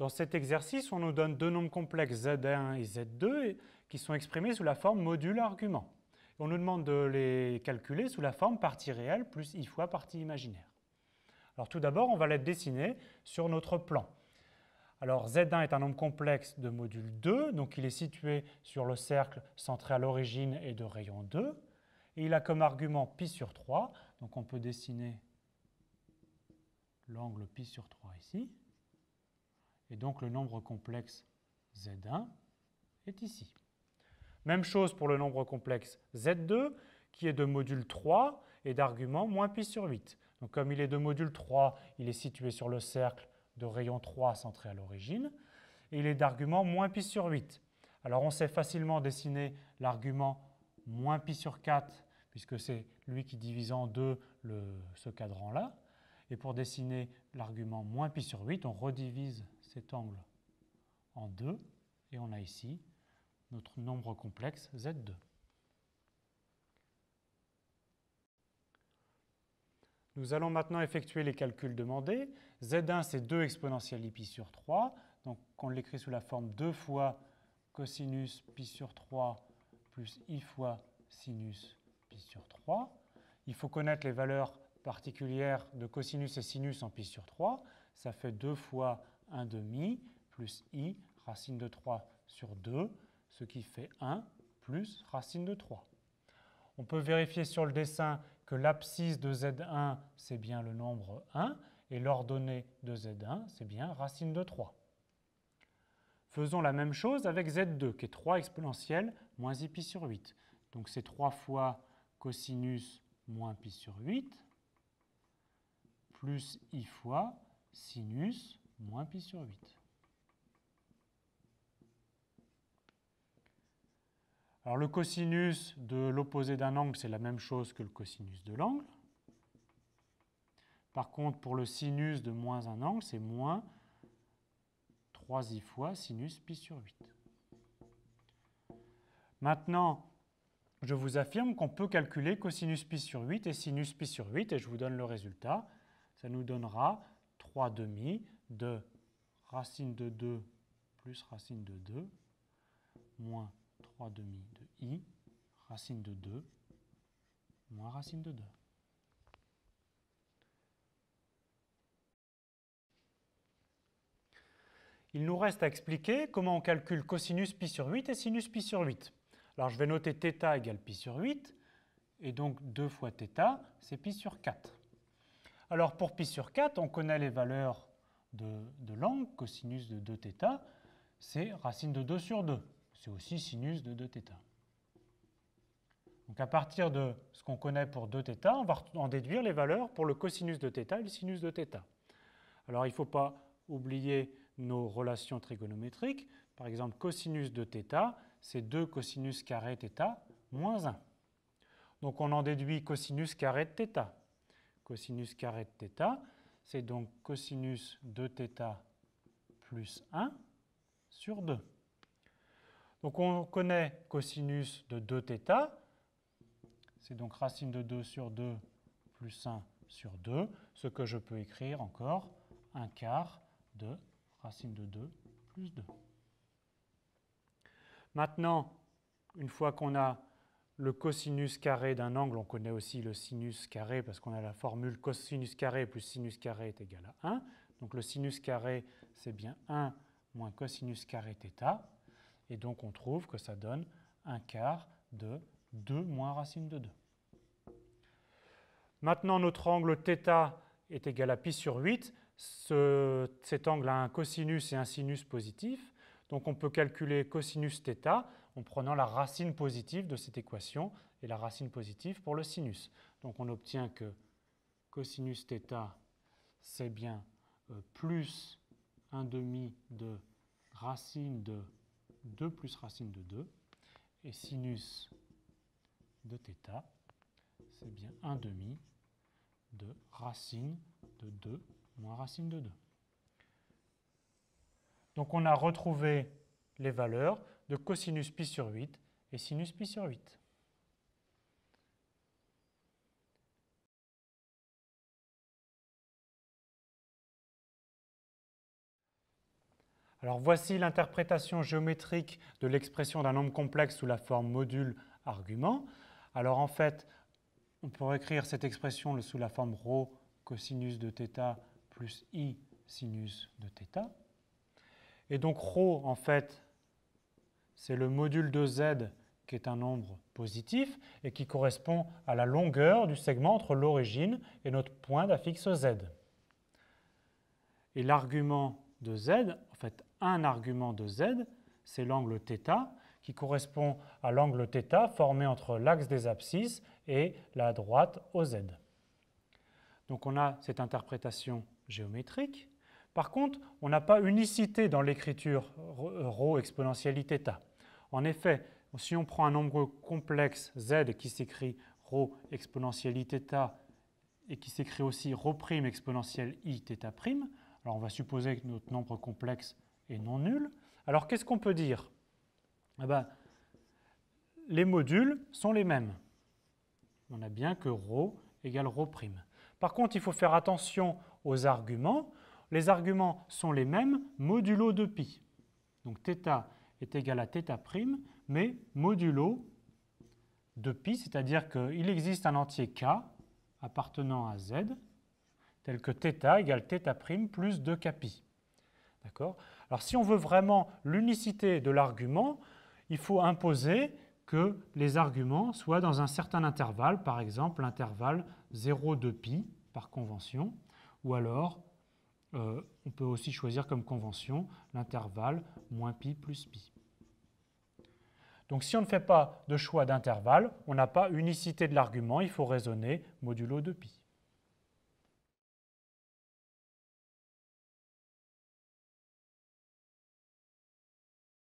Dans cet exercice, on nous donne deux nombres complexes Z1 et Z2 qui sont exprimés sous la forme module-argument. On nous demande de les calculer sous la forme partie réelle plus i fois partie imaginaire. Alors tout d'abord, on va les dessiner sur notre plan. Alors Z1 est un nombre complexe de module 2, donc il est situé sur le cercle centré à l'origine et de rayon 2. il a comme argument pi sur 3, donc on peut dessiner l'angle pi sur 3 ici et donc le nombre complexe Z1 est ici. Même chose pour le nombre complexe Z2, qui est de module 3 et d'argument moins pi sur 8. Donc comme il est de module 3, il est situé sur le cercle de rayon 3 centré à l'origine, et il est d'argument moins pi sur 8. Alors on sait facilement dessiner l'argument moins pi sur 4, puisque c'est lui qui divise en deux ce cadran-là. Et pour dessiner l'argument moins pi sur 8, on redivise cet angle en 2 et on a ici notre nombre complexe Z2. Nous allons maintenant effectuer les calculs demandés. Z1, c'est 2 exponentielle i pi sur 3. Donc on l'écrit sous la forme 2 fois cosinus pi sur 3 plus i fois sinus pi sur 3. Il faut connaître les valeurs particulières de cosinus et sinus en pi sur 3. Ça fait 2 fois 1 demi plus i racine de 3 sur 2, ce qui fait 1 plus racine de 3. On peut vérifier sur le dessin que l'abscisse de Z1, c'est bien le nombre 1, et l'ordonnée de Z1, c'est bien racine de 3. Faisons la même chose avec Z2, qui est 3 exponentielle moins i pi sur 8. Donc c'est 3 fois cosinus moins pi sur 8, plus i fois sinus moins pi sur 8. Alors le cosinus de l'opposé d'un angle, c'est la même chose que le cosinus de l'angle. Par contre, pour le sinus de moins un angle, c'est moins 3i fois sinus pi sur 8. Maintenant, je vous affirme qu'on peut calculer cosinus pi sur 8 et sinus pi sur 8, et je vous donne le résultat. Ça nous donnera 3 demi de racine de 2 plus racine de 2 moins 3 demi de i racine de 2 moins racine de 2. Il nous reste à expliquer comment on calcule cosinus pi sur 8 et sinus pi sur 8. Alors je vais noter θ égale pi sur 8, et donc 2 fois θ, c'est pi sur 4. Alors pour pi sur 4, on connaît les valeurs de, de l'angle, cosinus de 2 θ, c'est racine de 2 sur 2. C'est aussi sinus de 2 θ. Donc à partir de ce qu'on connaît pour 2 θ, on va en déduire les valeurs pour le cosinus de θ et le sinus de θ. Alors il ne faut pas oublier nos relations trigonométriques. Par exemple, cosinus de θ, c'est 2 cosinus carré θ moins 1. Donc on en déduit cosinus carré de θ cosinus carré de θ. C'est donc cosinus de θ plus 1 sur 2. Donc on connaît cosinus de 2θ, c'est donc racine de 2 sur 2 plus 1 sur 2, ce que je peux écrire encore 1 quart de racine de 2 plus 2. Maintenant, une fois qu'on a le cosinus carré d'un angle, on connaît aussi le sinus carré parce qu'on a la formule cosinus carré plus sinus carré est égal à 1. Donc le sinus carré, c'est bien 1 moins cosinus carré θ. Et donc on trouve que ça donne un quart de 2 moins racine de 2. Maintenant, notre angle θ est égal à π sur 8. cet angle a un cosinus et un sinus positif. Donc on peut calculer cosinus θ en prenant la racine positive de cette équation et la racine positive pour le sinus. Donc on obtient que cosinus θ, c'est bien euh, plus 1 demi de racine de 2 plus racine de 2 et sinus de θ, c'est bien 1 demi de racine de 2 moins racine de 2. Donc on a retrouvé les valeurs de cosinus pi sur 8 et sinus pi sur 8. Alors voici l'interprétation géométrique de l'expression d'un nombre complexe sous la forme module argument. Alors en fait, on pourrait écrire cette expression sous la forme ρ cosinus de θ plus i sinus de θ. Et donc ρ, en fait, c'est le module de z qui est un nombre positif et qui correspond à la longueur du segment entre l'origine et notre point d'affixe z. Et l'argument de z, en fait un argument de z, c'est l'angle θ qui correspond à l'angle θ formé entre l'axe des abscisses et la droite OZ. Donc on a cette interprétation géométrique. Par contre, on n'a pas unicité dans l'écriture ρ euh, exponentielle θ. En effet, si on prend un nombre complexe z qui s'écrit ρ exponentielle i et qui s'écrit aussi ρ' exponentielle i prime, alors on va supposer que notre nombre complexe est non nul. Alors qu'est-ce qu'on peut dire eh ben, Les modules sont les mêmes. On a bien que ρ égale ρ'. Par contre, il faut faire attention aux arguments. Les arguments sont les mêmes modulo de π Donc θ est égal à θ', mais modulo de π, c'est-à-dire qu'il existe un entier k appartenant à z, tel que θ égale θ' plus 2kπ. D'accord Alors si on veut vraiment l'unicité de l'argument, il faut imposer que les arguments soient dans un certain intervalle, par exemple l'intervalle 0 de π par convention, ou alors euh, on peut aussi choisir comme convention l'intervalle moins π plus pi. Donc si on ne fait pas de choix d'intervalle, on n'a pas unicité de l'argument, il faut raisonner modulo 2pi.